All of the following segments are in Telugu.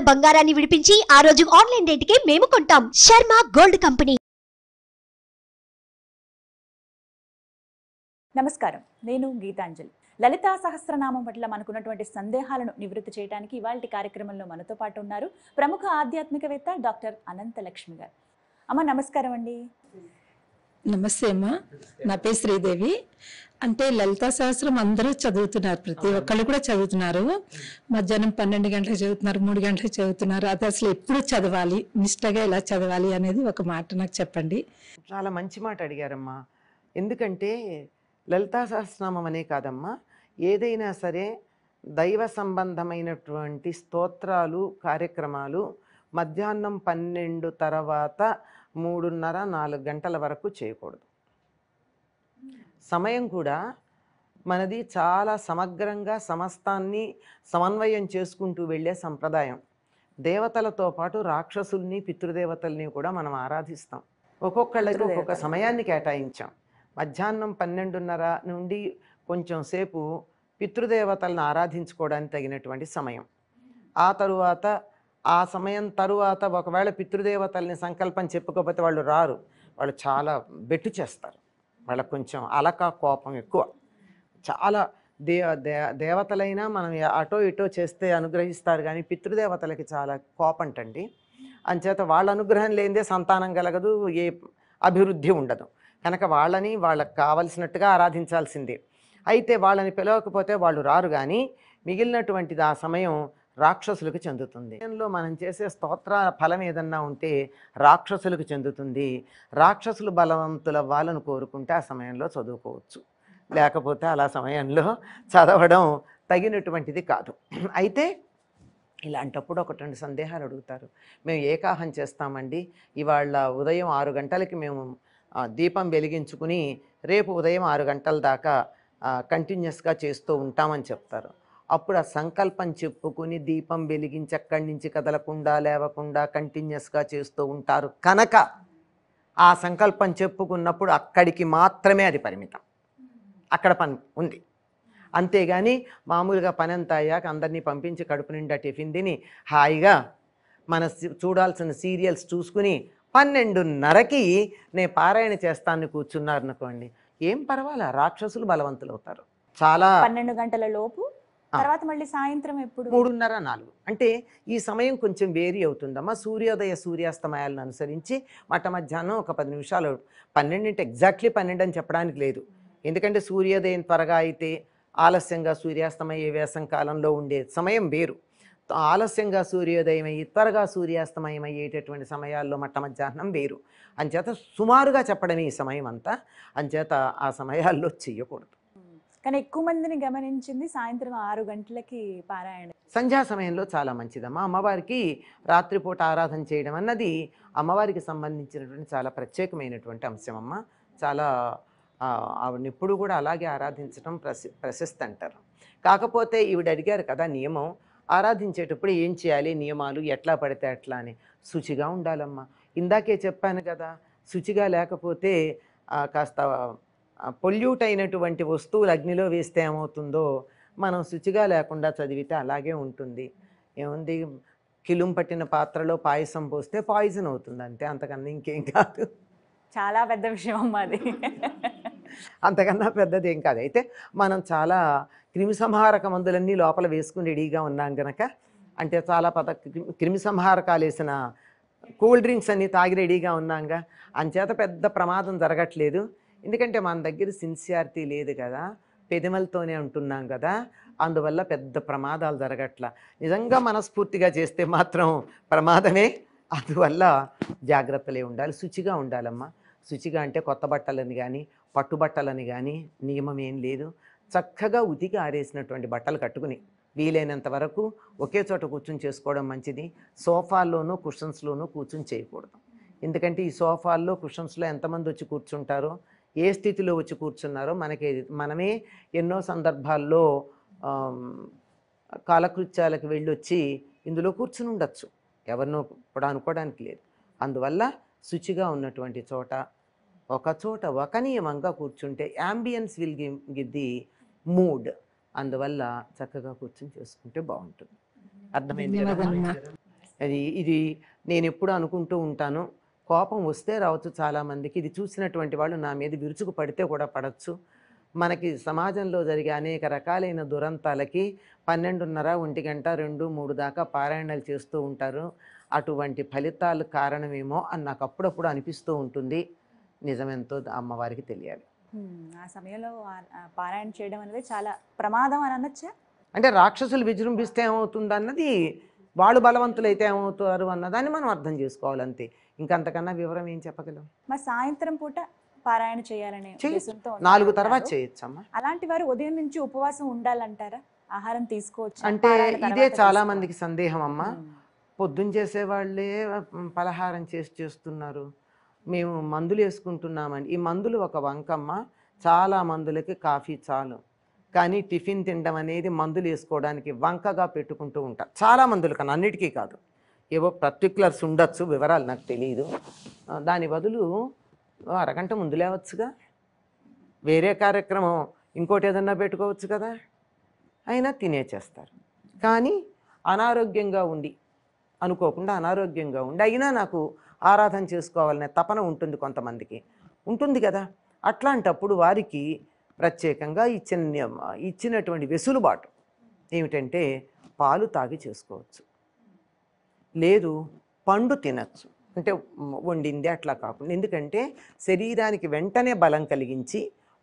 ఉన్న బంగారాన్ని విడిపించి ఆ రోజు ఆన్లైన్ కి మేము కొంటాం శర్మ గోల్డ్ కంపెనీ నమస్కారం నేను గీతాంజలి లలితా సహస్రనామం పట్ల మనకున్నటువంటి సందేహాలను నివృత్తి చేయడానికి ఇవాళ కార్యక్రమంలో మనతో పాటు ఉన్నారు ప్రముఖ ఆధ్యాత్మికవేత్త డాక్టర్ అనంత లక్ష్మి గారు అమ్మ నమస్కారం అండి నమస్తే అమ్మా నా పేరు శ్రీదేవి అంటే లలితా సహస్రం అందరూ చదువుతున్నారు ప్రతి ఒక్కళ్ళు కూడా చదువుతున్నారు మధ్యాహ్నం పన్నెండు గంటలకు చదువుతున్నారు మూడు గంటలకు చదువుతున్నారు అది అసలు ఎప్పుడు చదవాలి నిష్టగా ఎలా చదవాలి అనేది ఒక మాట నాకు చెప్పండి చాలా మంచి మాట అడిగారమ్మా ఎందుకంటే లలితా సహస్రనామం అనే కాదమ్మా ఏదైనా సరే దైవ సంబంధమైనటువంటి స్తోత్రాలు కార్యక్రమాలు మధ్యాహ్నం పన్నెండు తర్వాత మూడున్నర నాలుగు గంటల వరకు చేయకూడదు సమయం కూడా మనది చాలా సమగ్రంగా సమస్తాన్ని సమన్వయం చేసుకుంటూ వెళ్ళే సంప్రదాయం దేవతలతో పాటు రాక్షసుల్ని పితృదేవతల్ని కూడా మనం ఆరాధిస్తాం ఒక్కొక్కళ్ళకి ఒక్కొక్క సమయాన్ని కేటాయించాం మధ్యాహ్నం పన్నెండున్నర నుండి కొంచెం సేపు పితృదేవతలను ఆరాధించుకోవడానికి తగినటువంటి సమయం ఆ తరువాత ఆ సమయం తరువాత ఒకవేళ పితృదేవతల్ని సంకల్పం చెప్పుకోకపోతే వాళ్ళు రారు వాళ్ళు చాలా బెట్టు చేస్తారు వాళ్ళకు కొంచెం అలక కోపం ఎక్కువ చాలా దే దే దేవతలైనా మనం అటో ఇటో చేస్తే అనుగ్రహిస్తారు కానీ పితృదేవతలకి చాలా కోపంటండి అంచేత వాళ్ళ అనుగ్రహం లేనిదే సంతానం కలగదు ఏ అభివృద్ధి ఉండదు కనుక వాళ్ళని వాళ్ళకి కావలసినట్టుగా ఆరాధించాల్సిందే అయితే వాళ్ళని పిలవకపోతే వాళ్ళు రారు కానీ మిగిలినటువంటిది ఆ సమయం రాక్షసులకు చెందుతుంది దీనిలో మనం చేసే స్తోత్ర ఫలం ఏదన్నా ఉంటే రాక్షసులకు చెందుతుంది రాక్షసులు బలవంతులవ్వాలని కోరుకుంటే ఆ సమయంలో చదువుకోవచ్చు లేకపోతే అలా సమయంలో చదవడం తగినటువంటిది కాదు అయితే ఇలాంటప్పుడు ఒకటి రెండు సందేహాలు అడుగుతారు మేము ఏకాహం చేస్తామండి ఇవాళ ఉదయం ఆరు గంటలకి మేము దీపం వెలిగించుకుని రేపు ఉదయం ఆరు గంటల దాకా కంటిన్యూస్గా చేస్తూ ఉంటామని చెప్తారు అప్పుడు ఆ సంకల్పం చెప్పుకుని దీపం వెలిగించి అక్కడి నుంచి కదలకుండా లేవకుండా కంటిన్యూస్గా చేస్తూ ఉంటారు కనుక ఆ సంకల్పం చెప్పుకున్నప్పుడు అక్కడికి మాత్రమే అది పరిమితం అక్కడ పని ఉంది అంతేగాని మామూలుగా పని అంతా అయ్యాక అందరినీ పంపించి కడుపు నిండా టిఫిన్ తిని హాయిగా మన చూడాల్సిన సీరియల్స్ చూసుకుని పన్నెండున్నరకి నేను పారాయణ చేస్తాను కూర్చున్నారనుకోండి ఏం పర్వాలా రాక్షసులు బలవంతులు అవుతారు చాలా పన్నెండు గంటల లోపు తర్వాత మళ్ళీ సాయంత్రం ఎప్పుడు మూడున్నర నాలుగు అంటే ఈ సమయం కొంచెం వేరీ అవుతుందమ్మా సూర్యోదయ సూర్యాస్తమయాలను అనుసరించి మట మధ్యాహ్నం ఒక పది నిమిషాలు పన్నెండింటి ఎగ్జాక్ట్లీ పన్నెండు అని చెప్పడానికి లేదు ఎందుకంటే సూర్యోదయం త్వరగా అయితే ఆలస్యంగా సూర్యాస్తమయ వేసం కాలంలో ఉండే సమయం వేరు ఆలస్యంగా సూర్యోదయం అయ్యి త్వరగా సూర్యాస్తమయం అయ్యేటటువంటి సమయాల్లో మట్ట మధ్యాహ్నం వేరు అంచేత సుమారుగా చెప్పడమే ఈ సమయం అంతా అంచేత ఆ సమయాల్లో చేయకూడదు కానీ ఎక్కువ మందిని గమనించింది సాయంత్రం ఆరు గంటలకి పారాయణ సంధ్యా సమయంలో చాలా మంచిదమ్మా అమ్మవారికి రాత్రిపూట ఆరాధన చేయడం అన్నది అమ్మవారికి సంబంధించినటువంటి చాలా ప్రత్యేకమైనటువంటి అంశం అమ్మ చాలా ఆవిడని ఎప్పుడు కూడా అలాగే ఆరాధించడం ప్రసి ప్రశస్తి అంటారు కాకపోతే ఈవిడ అడిగారు కదా నియమం ఆరాధించేటప్పుడు ఏం చేయాలి నియమాలు ఎట్లా పడితే అట్లా అని శుచిగా ఉండాలమ్మా ఇందాకే చెప్పాను కదా శుచిగా లేకపోతే కాస్త పొల్యూట్ అయినటువంటి వస్తువులు అగ్నిలో వేస్తే ఏమవుతుందో మనం శుచిగా లేకుండా చదివితే అలాగే ఉంటుంది ఏముంది కిలుం పట్టిన పాత్రలో పాయసం పోస్తే పాయిజన్ అవుతుంది అంతే అంతకన్నా ఇంకేం కాదు చాలా పెద్ద విషయం అమ్మా అది అంతకన్నా పెద్దది ఏం కాదు అయితే మనం చాలా క్రిమి సంహారక మందులన్నీ లోపల వేసుకుని రెడీగా ఉన్నాం గనక అంటే చాలా పద క్రిమి సంహారకాలు వేసిన కూల్ డ్రింక్స్ అన్నీ తాగి రెడీగా ఉన్నాంగా అంచేత పెద్ద ప్రమాదం జరగట్లేదు ఎందుకంటే మన దగ్గర సిన్సియారిటీ లేదు కదా పెదిమలతోనే ఉంటున్నాం కదా అందువల్ల పెద్ద ప్రమాదాలు జరగట్ల నిజంగా మనస్ఫూర్తిగా చేస్తే మాత్రం ప్రమాదమే అందువల్ల జాగ్రత్తలే ఉండాలి శుచిగా ఉండాలమ్మా శుచిగా అంటే కొత్త బట్టలని కానీ పట్టుబట్టలని కానీ నియమం ఏం లేదు చక్కగా ఉతికి ఆరేసినటువంటి బట్టలు కట్టుకుని వీలైనంత వరకు ఒకే చోట కూర్చుని చేసుకోవడం మంచిది సోఫాల్లోనూ కుషన్స్లోనూ కూర్చుని చేయకూడదు ఎందుకంటే ఈ సోఫాల్లో కుషన్స్లో ఎంతమంది వచ్చి కూర్చుంటారో ఏ స్థితిలో వచ్చి కూర్చున్నారో మనకి మనమే ఎన్నో సందర్భాల్లో కాలకృత్యాలకు వెళ్ళొచ్చి ఇందులో కూర్చుని ఉండొచ్చు ఎవరినో కూడా అనుకోవడానికి లేదు అందువల్ల శుచిగా ఉన్నటువంటి చోట ఒక చోట ఒక నియమంగా కూర్చుంటే ambience will give the mood అందువల్ల చక్కగా కూర్చుని చేసుకుంటే బాగుంటుంది అర్థమైంది అది ఇది నేను ఎప్పుడు అనుకుంటూ ఉంటాను కోపం వస్తే రావచ్చు చాలామందికి ఇది చూసినటువంటి వాళ్ళు నా మీద విరుచుకు పడితే కూడా పడచ్చు మనకి సమాజంలో జరిగే అనేక రకాలైన దురంతాలకి పన్నెండున్నర ఒంటి గంట రెండు మూడు దాకా పారాయణలు చేస్తూ ఉంటారు అటువంటి ఫలితాలు కారణమేమో అని నాకు అప్పుడప్పుడు అనిపిస్తూ ఉంటుంది నిజమెంతో అమ్మవారికి తెలియాలి ఆ సమయంలో పారాయణ చేయడం అనేది చాలా ప్రమాదం అని అనొచ్చా అంటే రాక్షసులు విజృంభిస్తే ఏమవుతుంది అన్నది వాళ్ళు బలవంతులైతే ఏమవుతారు అన్నదాన్ని మనం అర్థం చేసుకోవాలి అంతే ఇంకంతకన్నా వివరం ఏం చెప్పగలం మరి సాయంత్రం పూట పారాయణ చేయాలనే నాలుగు తర్వాత చేయొచ్చమ్మా అలాంటి వారు ఉదయం నుంచి ఉపవాసం ఉండాలంటారా ఆహారం తీసుకోవచ్చు అంటే ఇదే చాలా మందికి సందేహం అమ్మా పొద్దున్న చేసే వాళ్ళే పలహారం చేసి చేస్తున్నారు మేము మందులు వేసుకుంటున్నామండి ఈ మందులు ఒక వంకమ్మ చాలా మందులకి కాఫీ చాలు కానీ టిఫిన్ తినడం అనేది మందులు వేసుకోవడానికి వంకగా పెట్టుకుంటూ ఉంటారు చాలా మందులు కానీ అన్నిటికీ కాదు ఏవో పర్టికులర్స్ ఉండొచ్చు వివరాలు నాకు తెలియదు దాని బదులు అరగంట ముందు లేవచ్చుగా వేరే కార్యక్రమం ఇంకోటి ఏదన్నా పెట్టుకోవచ్చు కదా అయినా తినేచేస్తారు కానీ అనారోగ్యంగా ఉండి అనుకోకుండా అనారోగ్యంగా ఉండి అయినా నాకు ఆరాధన చేసుకోవాలనే తపన ఉంటుంది కొంతమందికి ఉంటుంది కదా అట్లాంటప్పుడు వారికి ప్రత్యేకంగా ఇచ్చిన ఇచ్చినటువంటి వెసులుబాటు ఏమిటంటే పాలు తాగి చేసుకోవచ్చు లేదు పండు తినచ్చు అంటే వండింది అట్లా కాకుండా ఎందుకంటే శరీరానికి వెంటనే బలం కలిగించి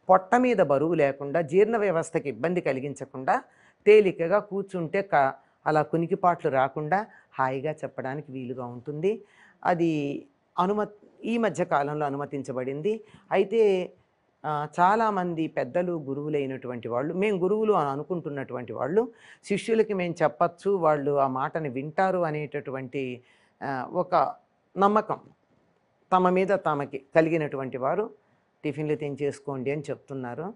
పొట్ట మీద బరువు లేకుండా జీర్ణ వ్యవస్థకి ఇబ్బంది కలిగించకుండా తేలికగా కూర్చుంటే క అలా కునికిపాట్లు రాకుండా హాయిగా చెప్పడానికి వీలుగా ఉంటుంది అది అనుమతి ఈ మధ్య కాలంలో అనుమతించబడింది అయితే చాలామంది పెద్దలు గురువులైనటువంటి వాళ్ళు మేము గురువులు అని అనుకుంటున్నటువంటి వాళ్ళు శిష్యులకి మేము చెప్పచ్చు వాళ్ళు ఆ మాటని వింటారు అనేటటువంటి ఒక నమ్మకం తమ మీద తమకి కలిగినటువంటి వారు టిఫిన్లు తినిచేసుకోండి అని చెప్తున్నారు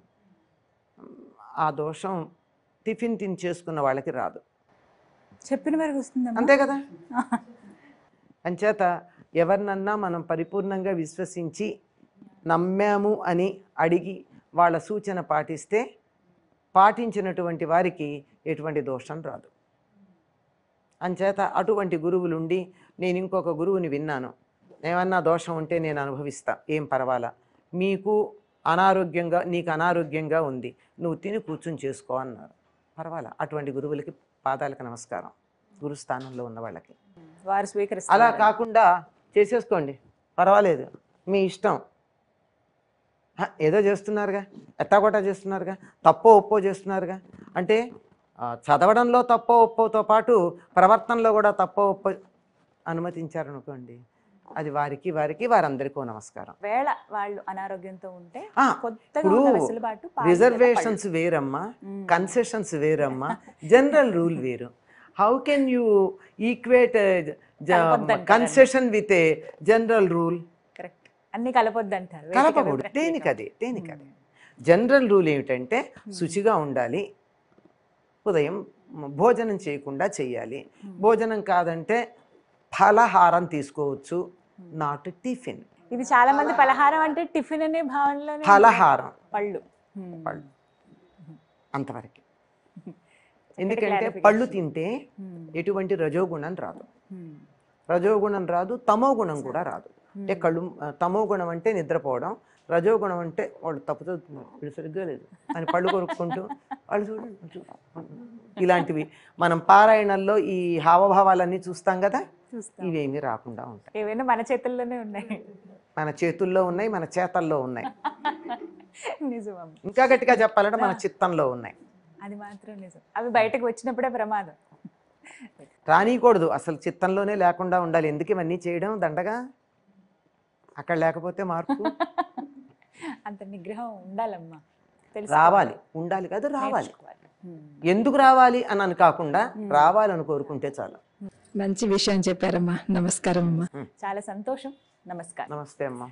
ఆ దోషం టిఫిన్ తినిచేసుకున్న వాళ్ళకి రాదు చెప్పిన వరకు వస్తుంది అంతే కదా అంచేత ఎవరినన్నా మనం పరిపూర్ణంగా విశ్వసించి నమ్మాము అని అడిగి వాళ్ళ సూచన పాటిస్తే పాటించినటువంటి వారికి ఎటువంటి దోషం రాదు అంచేత అటువంటి గురువులుండి నేను ఇంకొక గురువుని విన్నాను ఏమన్నా దోషం ఉంటే నేను అనుభవిస్తా ఏం పర్వాలా మీకు అనారోగ్యంగా నీకు అనారోగ్యంగా ఉంది నువ్వు తిని కూర్చుని చేసుకో అన్నారు పర్వాలా అటువంటి గురువులకి పాదాలకు నమస్కారం గురుస్థానంలో ఉన్న వాళ్ళకి వారు స్వీకరిస్తారు అలా కాకుండా చేసేసుకోండి పర్వాలేదు మీ ఇష్టం ఏదో చేస్తున్నారుగా ఎట్టాగొట్టా చేస్తున్నారుగా తప్పో ఒప్పో చేస్తున్నారుగా అంటే చదవడంలో తప్పో ఒప్పోతో పాటు ప్రవర్తనలో కూడా తప్పో ఒప్పో అనుమతించారనుకోండి అది వారికి వారికి వారందరికీ నమస్కారం వేళ వాళ్ళు అనారోగ్యంతో ఉంటే రిజర్వేషన్స్ వేరమ్మా కన్సెషన్స్ వేరమ్మా జనరల్ రూల్ వేరు how can you equate concession with a general rule అన్ని కలపొద్దు అంటారు కలపకూడదు దేనికి అదే జనరల్ రూల్ ఏమిటంటే శుచిగా ఉండాలి ఉదయం భోజనం చేయకుండా చేయాలి భోజనం కాదంటే ఫలహారం తీసుకోవచ్చు నాట్ టిఫిన్ ఇది చాలా మంది ఫలహారం అంటే టిఫిన్ అనే భావనలో ఫలహారం పళ్ళు పళ్ళు అంతవరకు ఎందుకంటే పళ్ళు తింటే ఎటువంటి రజోగుణం రాదు రజోగుణం రాదు తమోగుణం కూడా రాదు అంటే కళ్ళు తమో గుణం అంటే నిద్రపోవడం రజో గుణం అంటే వాళ్ళు తప్పు చదువుతున్నారు వీళ్ళు సరిగ్గా లేదు అని పళ్ళు కొనుక్కుంటూ వాళ్ళు చూడండి ఇలాంటివి మనం పారాయణల్లో ఈ హావభావాలన్నీ చూస్తాం కదా ఇవేమి రాకుండా ఉంటాయి ఏవైనా మన చేతుల్లోనే ఉన్నాయి మన చేతుల్లో ఉన్నాయి మన చేతల్లో ఉన్నాయి ఇంకా గట్టిగా చెప్పాలంటే మన చిత్తంలో ఉన్నాయి అది మాత్రం నిజం అవి బయటకు వచ్చినప్పుడే ప్రమాదం రానికూడదు అసలు చిత్తంలోనే లేకుండా ఉండాలి ఎందుకు ఇవన్నీ చేయడం దండగా అక్కడ లేకపోతే మార్పు అంత నిగ్రహం ఉండాలమ్మా రావాలి ఉండాలి కదా రావాలి ఎందుకు రావాలి అని అని కాకుండా రావాలని కోరుకుంటే చాలు మంచి విషయం చెప్పారమ్మా నమస్కారం అమ్మా చాలా సంతోషం నమస్కారం నమస్తే అమ్మా